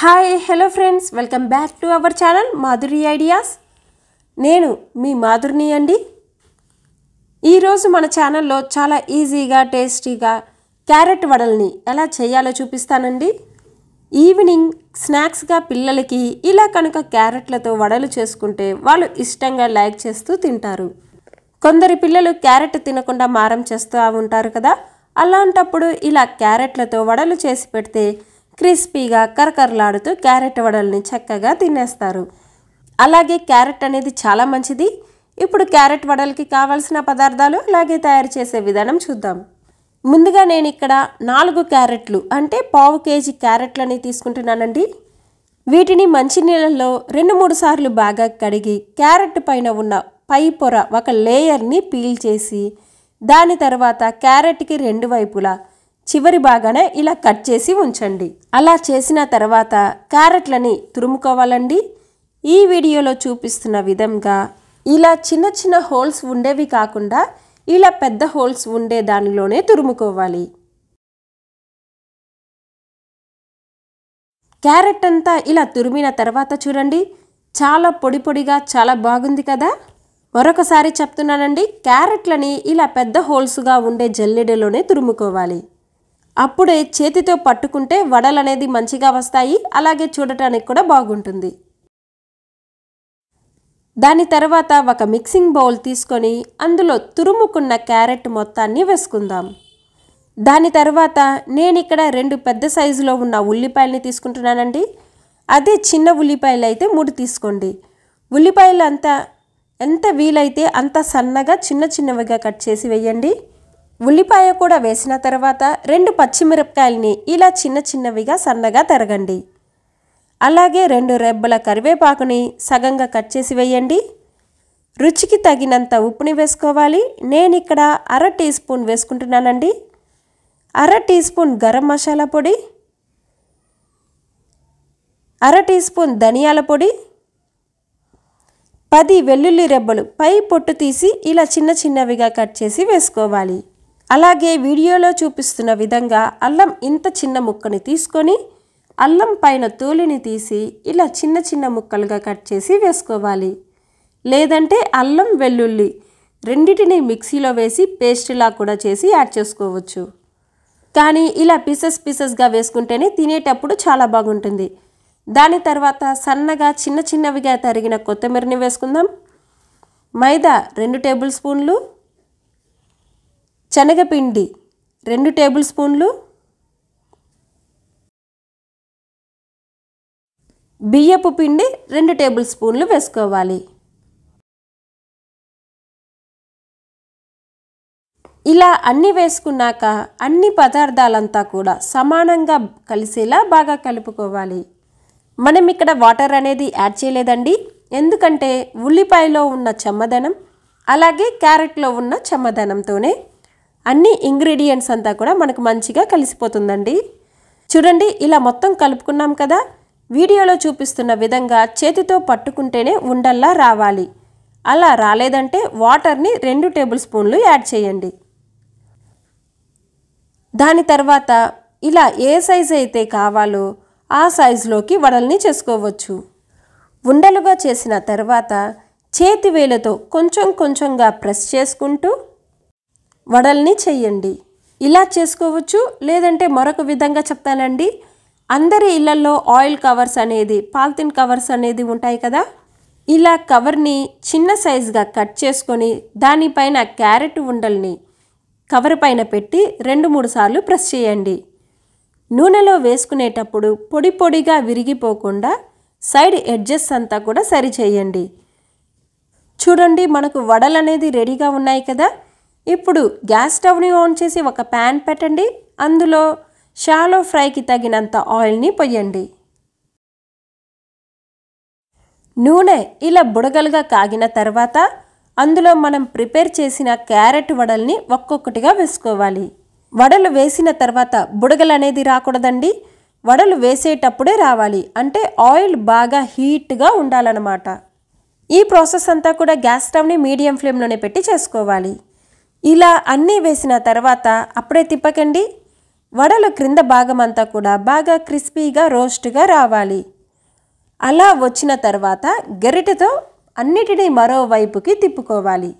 hi hello friends welcome back to our channel Madhuri ideas నేను మీ మాధురిని అండి ఈరోజు మన ఛానల్లో చాలా ఈజీగా టేస్టీగా క్యారెట్ వడల్ని ఎలా చేయాలో చూపిస్తానండి ఈవినింగ్ స్నాక్స్గా పిల్లలకి ఇలా కనుక క్యారెట్లతో వడలు చేసుకుంటే వాళ్ళు ఇష్టంగా లైక్ చేస్తూ తింటారు కొందరు పిల్లలు క్యారెట్ తినకుండా మారం చేస్తూ ఉంటారు కదా అలాంటప్పుడు ఇలా క్యారెట్లతో వడలు చేసి పెడితే క్రిస్పీగా కరకరలాడుతూ క్యారెట్ వడల్ని చక్కగా తినేస్తారు అలాగే క్యారెట్ అనేది చాలా మంచిది ఇప్పుడు క్యారెట్ వడలకి కావాల్సిన పదార్థాలు అలాగే తయారు చేసే విధానం చూద్దాం ముందుగా నేను ఇక్కడ నాలుగు క్యారెట్లు అంటే పావు కేజీ క్యారెట్లని తీసుకుంటున్నానండి వీటిని మంచి నీళ్ళల్లో రెండు మూడు సార్లు బాగా కడిగి క్యారెట్ పైన ఉన్న పై పొర ఒక లేయర్ని పీల్ చేసి దాని తర్వాత క్యారెట్కి రెండు వైపులా చివరి బాగాన ఇలా కట్ చేసి ఉంచండి అలా చేసిన తర్వాత క్యారెట్లని తురుముకోవాలండి ఈ వీడియోలో చూపిస్తున్న విధంగా ఇలా చిన్న చిన్న హోల్స్ ఉండేవి కాకుండా ఇలా పెద్ద హోల్స్ ఉండే దానిలోనే తురుముకోవాలి క్యారెట్ అంతా ఇలా తురిమిన తర్వాత చూడండి చాలా పొడి పొడిగా చాలా బాగుంది కదా మరొకసారి చెప్తున్నానండి క్యారెట్లని ఇలా పెద్ద హోల్స్గా ఉండే జల్లెడలోనే తురుముకోవాలి అప్పుడే చేతితో పట్టుకుంటే వడలు అనేది మంచిగా వస్తాయి అలాగే చూడటానికి కూడా బాగుంటుంది దాని తర్వాత ఒక మిక్సింగ్ బౌల్ తీసుకొని అందులో తురుముకున్న క్యారెట్ మొత్తాన్ని వేసుకుందాం దాని తర్వాత నేను ఇక్కడ రెండు పెద్ద సైజులో ఉన్న ఉల్లిపాయలని తీసుకుంటున్నానండి అదే చిన్న ఉల్లిపాయలు అయితే మూడు తీసుకోండి ఉల్లిపాయలు అంతా ఎంత వీలైతే అంత సన్నగా చిన్న చిన్నవిగా కట్ చేసి వేయండి ఉల్లిపాయ కూడా వేసిన తర్వాత రెండు పచ్చిమిరపకాయల్ని ఇలా చిన్న చిన్నవిగా సన్నగా తరగండి అలాగే రెండు రెబ్బల కరివేపాకుని సగంగా కట్ చేసి వేయండి రుచికి తగినంత ఉప్పుని వేసుకోవాలి నేను ఇక్కడ అర టీ స్పూన్ వేసుకుంటున్నానండి అర టీ స్పూన్ గరం మసాలా పొడి అర టీ స్పూన్ ధనియాల పొడి పది వెల్లుల్లి రెబ్బలు పై పొట్టు తీసి ఇలా చిన్న చిన్నవిగా కట్ చేసి వేసుకోవాలి అలాగే వీడియోలో చూపిస్తున్న విధంగా అల్లం ఇంత చిన్న ముక్కని తీసుకొని అల్లం పైన తోలిని తీసి ఇలా చిన్న చిన్న ముక్కలుగా కట్ చేసి వేసుకోవాలి లేదంటే అల్లం వెల్లుల్లి రెండిటిని మిక్సీలో వేసి పేస్ట్లా కూడా చేసి యాడ్ చేసుకోవచ్చు కానీ ఇలా పీసెస్ పీసెస్గా వేసుకుంటేనే తినేటప్పుడు చాలా బాగుంటుంది దాని తర్వాత సన్నగా చిన్న చిన్నవిగా తరిగిన కొత్తిమీరని వేసుకుందాం మైదా రెండు టేబుల్ స్పూన్లు శనగపిండి రెండు టేబుల్ స్పూన్లు బియ్యపు పిండి రెండు టేబుల్ స్పూన్లు వేసుకోవాలి ఇలా అన్నీ వేసుకున్నాక అన్ని పదార్థాలంతా కూడా సమానంగా కలిసేలా బాగా కలుపుకోవాలి మనం ఇక్కడ వాటర్ అనేది యాడ్ చేయలేదండి ఎందుకంటే ఉల్లిపాయలో ఉన్న చెమ్మదనం అలాగే క్యారెట్లో ఉన్న చెమ్మదనంతోనే అన్ని ఇంగ్రీడియంట్స్ అంతా కూడా మనకు మంచిగా కలిసిపోతుందండి చూడండి ఇలా మొత్తం కలుపుకున్నాం కదా వీడియోలో చూపిస్తున్న విధంగా చేతితో పట్టుకుంటేనే ఉండల్లా రావాలి అలా రాలేదంటే వాటర్ని రెండు టేబుల్ స్పూన్లు యాడ్ చేయండి దాని తర్వాత ఇలా ఏ సైజు అయితే కావాలో ఆ సైజులోకి వడల్ని చేసుకోవచ్చు ఉండలుగా చేసిన తర్వాత చేతి వేలతో కొంచెం కొంచెంగా ప్రెస్ చేసుకుంటూ వడల్ని చేయండి ఇలా చేసుకోవచ్చు లేదంటే మరొక విధంగా చెప్తానండి అందరి ఇళ్లలో ఆయిల్ కవర్స్ అనేది పాలిథిన్ కవర్స్ అనేది ఉంటాయి కదా ఇలా కవర్ని చిన్న సైజుగా కట్ చేసుకొని దానిపైన క్యారెట్ ఉండల్ని కవర్ పైన పెట్టి రెండు మూడు సార్లు ప్రెస్ చేయండి నూనెలో వేసుకునేటప్పుడు పొడి పొడిగా విరిగిపోకుండా సైడ్ ఎడ్జెస్ అంతా కూడా సరి చేయండి చూడండి మనకు వడలు అనేది రెడీగా ఉన్నాయి కదా ఇప్పుడు గ్యాస్ స్టవ్ని ఆన్ చేసి ఒక ప్యాన్ పెట్టండి అందులో షాలో ఫ్రైకి తగినంత ఆయిల్ని పొయ్యండి నూనె ఇలా బుడగలుగా కాగిన తర్వాత అందులో మనం ప్రిపేర్ చేసిన క్యారెట్ వడల్ని ఒక్కొక్కటిగా వేసుకోవాలి వడలు వేసిన తర్వాత బుడగలు అనేది రాకూడదండి వడలు వేసేటప్పుడే రావాలి అంటే ఆయిల్ బాగా హీట్గా ఉండాలన్నమాట ఈ ప్రాసెస్ అంతా కూడా గ్యాస్ స్టవ్ని మీడియం ఫ్లేమ్లోనే పెట్టి చేసుకోవాలి ఇలా అన్నీ వేసిన తర్వాత అప్పుడే తిప్పకండి వడలు క్రింద భాగమంతా కూడా బాగా క్రిస్పీగా రోస్ట్గా రావాలి అలా వచ్చిన తర్వాత గరిటెతో అన్నిటినీ మరోవైపుకి తిప్పుకోవాలి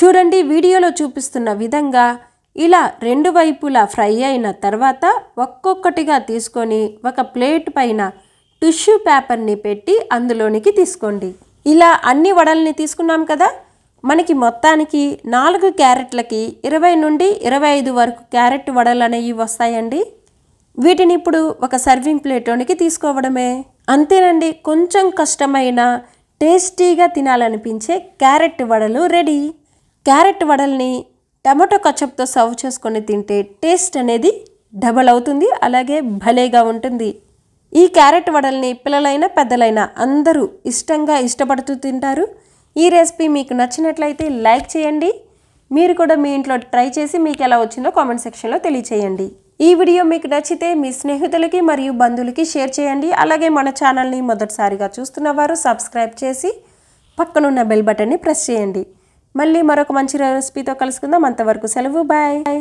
చూడండి వీడియోలో చూపిస్తున్న విధంగా ఇలా రెండు వైపులా ఫ్రై అయిన తర్వాత ఒక్కొక్కటిగా తీసుకొని ఒక ప్లేట్ పైన టిష్యూ పేపర్ని పెట్టి అందులోనికి తీసుకోండి ఇలా అన్ని వడల్ని తీసుకున్నాం కదా మనకి మొత్తానికి నాలుగు క్యారెట్లకి ఇరవై నుండి ఇరవై ఐదు వరకు క్యారెట్ వడలు అనేవి వస్తాయండి వీటిని ఇప్పుడు ఒక సర్వింగ్ ప్లేట్లోనికి తీసుకోవడమే అంతేనండి కొంచెం కష్టమైన టేస్టీగా తినాలనిపించే క్యారెట్ వడలు రెడీ క్యారెట్ వడల్ని టమాటో కచ్చప్తో సర్వ్ చేసుకొని తింటే టేస్ట్ అనేది డబల్ అవుతుంది అలాగే భలేగా ఉంటుంది ఈ క్యారెట్ వడల్ని పిల్లలైనా పెద్దలైనా అందరూ ఇష్టంగా ఇష్టపడుతూ తింటారు ఈ రెసిపీ మీకు నచ్చినట్లయితే లైక్ చేయండి మీరు కూడా మీ ఇంట్లో ట్రై చేసి మీకు ఎలా వచ్చిందో కామెంట్ సెక్షన్లో తెలియచేయండి ఈ వీడియో మీకు నచ్చితే మీ స్నేహితులకి మరియు బంధువులకి షేర్ చేయండి అలాగే మన ఛానల్ని మొదటిసారిగా చూస్తున్న వారు సబ్స్క్రైబ్ చేసి పక్కనున్న బెల్ బటన్ని ప్రెస్ చేయండి మళ్ళీ మరొక మంచి రెసిపీతో కలుసుకుందాం అంతవరకు సెలవు బాయ్